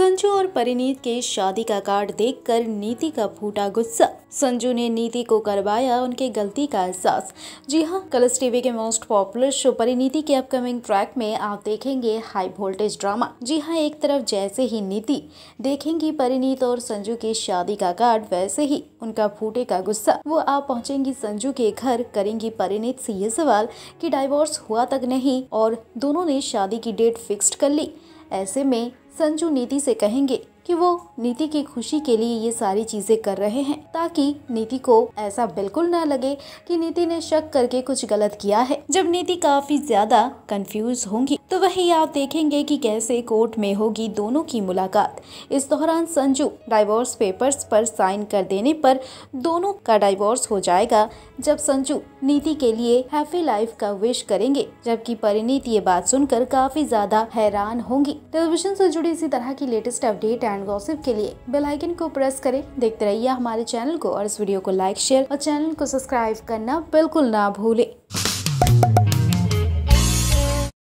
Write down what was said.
संजू और परिणीत के शादी का कार्ड देखकर नीति का फूटा गुस्सा संजू ने नीति को करवाया उनके गलती का एहसास जी हाँ कलर्स टीवी के मोस्ट पॉपुलर शो परिणीति के अपकमिंग ट्रैक में आप देखेंगे हाई वोल्टेज ड्रामा जी हाँ एक तरफ जैसे ही नीति देखेंगी परिणीत और संजू की शादी का कार्ड वैसे ही उनका फूटे का गुस्सा वो आप पहुंचेंगी संजू के घर करेंगी परिणीत से ये सवाल कि डाइवोर्स हुआ तक नहीं और दोनों ने शादी की डेट फिक्स्ड कर ली ऐसे में संजू नीति से कहेंगे कि वो नीति की खुशी के लिए ये सारी चीजें कर रहे हैं ताकि नीति को ऐसा बिल्कुल ना लगे कि नीति ने शक करके कुछ गलत किया है जब नीति काफी ज्यादा कंफ्यूज होंगी तो वही आप देखेंगे कि कैसे कोर्ट में होगी दोनों की मुलाकात इस दौरान संजू डाइवोर्स पेपर्स पर साइन कर देने पर दोनों का डाइवोर्स हो जाएगा जब संजू नीति के लिए हैप्पी लाइफ का विश करेंगे जबकि परिणीति ये बात सुनकर काफी ज्यादा हैरान होंगी टेलीविजन से जुड़ी इसी तरह की लेटेस्ट अपडेट एंड गॉसिप के लिए बेल आइकन को प्रेस करें देखते रहिए हमारे चैनल को और इस वीडियो को लाइक शेयर और चैनल को सब्सक्राइब करना बिल्कुल ना भूलें